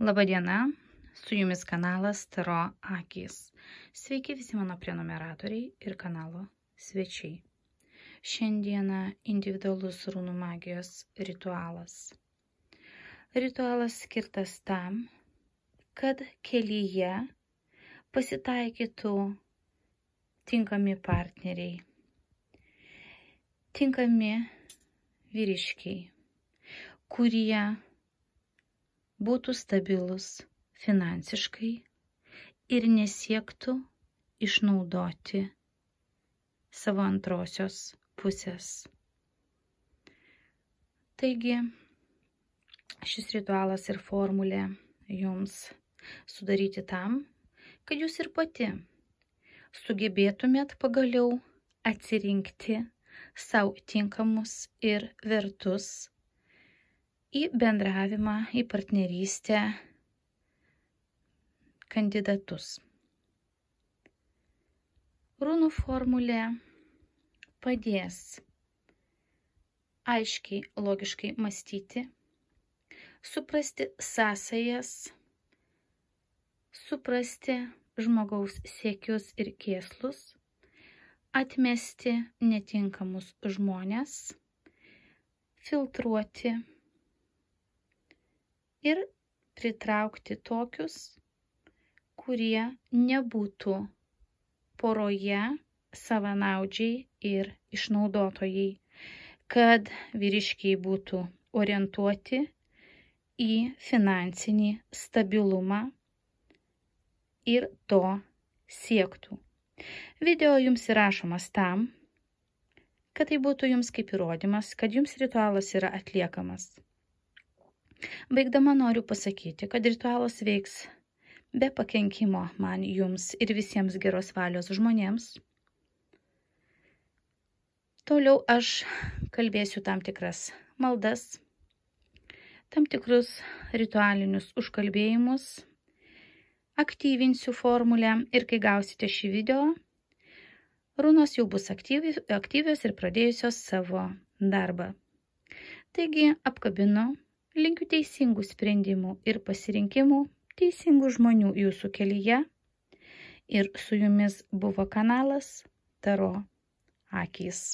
Labadiena, su jumis kanalas Taro Akys. Sveiki visi mano prenumeratoriai ir kanalo svečiai. Šiandieną individualus rūnų magijos ritualas. Ritualas skirtas tam, kad kelyje pasitaikytų tinkami partneriai, tinkami vyriškiai, kurie būtų stabilus finansiškai ir nesiektų išnaudoti savo antrosios pusės. Taigi, šis ritualas ir formulė jums sudaryti tam, kad jūs ir pati sugebėtumėt pagaliau atsirinkti savo tinkamus ir vertus į bendravimą, į partnerystę kandidatus. Runų formulė padės aiškiai, logiškai mąstyti, suprasti sąsajas, suprasti žmogaus siekius ir kieslus, atmesti netinkamus žmonės, filtruoti ir pritraukti tokius kurie nebūtų poroje savanaudžiai ir išnaudotojai, kad vyriškiai būtų orientuoti į finansinį stabilumą ir to siektų. Video jums įrašomas tam, kad tai būtų jums kaip įrodymas, kad jums ritualas yra atliekamas. Baigdama noriu pasakyti, kad ritualas veiks be pakenkimo man jums ir visiems geros valios žmonėms. Toliau aš kalbėsiu tam tikras maldas, tam tikrus ritualinius užkalbėjimus, aktyvinsiu formulę ir kai gausite šį video, runos jau bus aktyvios ir pradėjusios savo darbą. Taigi apkabinu Linkiu teisingų sprendimų ir pasirinkimų, teisingų žmonių jūsų kelyje. Ir su jumis buvo kanalas Taro akys.